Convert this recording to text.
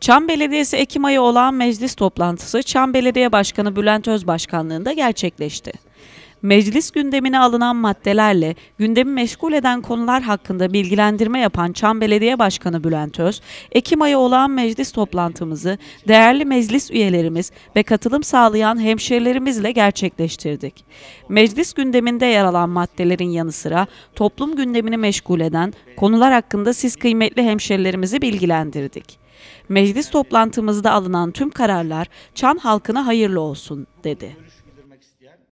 Çam Belediyesi Ekim ayı olağan meclis toplantısı Çam Belediye Başkanı Bülent Öz başkanlığında gerçekleşti. Meclis gündemine alınan maddelerle gündemi meşgul eden konular hakkında bilgilendirme yapan Çam Belediye Başkanı Bülent Öz, Ekim ayı olan meclis toplantımızı değerli meclis üyelerimiz ve katılım sağlayan hemşerilerimizle gerçekleştirdik. Meclis gündeminde yer alan maddelerin yanı sıra toplum gündemini meşgul eden konular hakkında siz kıymetli hemşerilerimizi bilgilendirdik. Meclis toplantımızda alınan tüm kararlar Çan halkına hayırlı olsun dedi.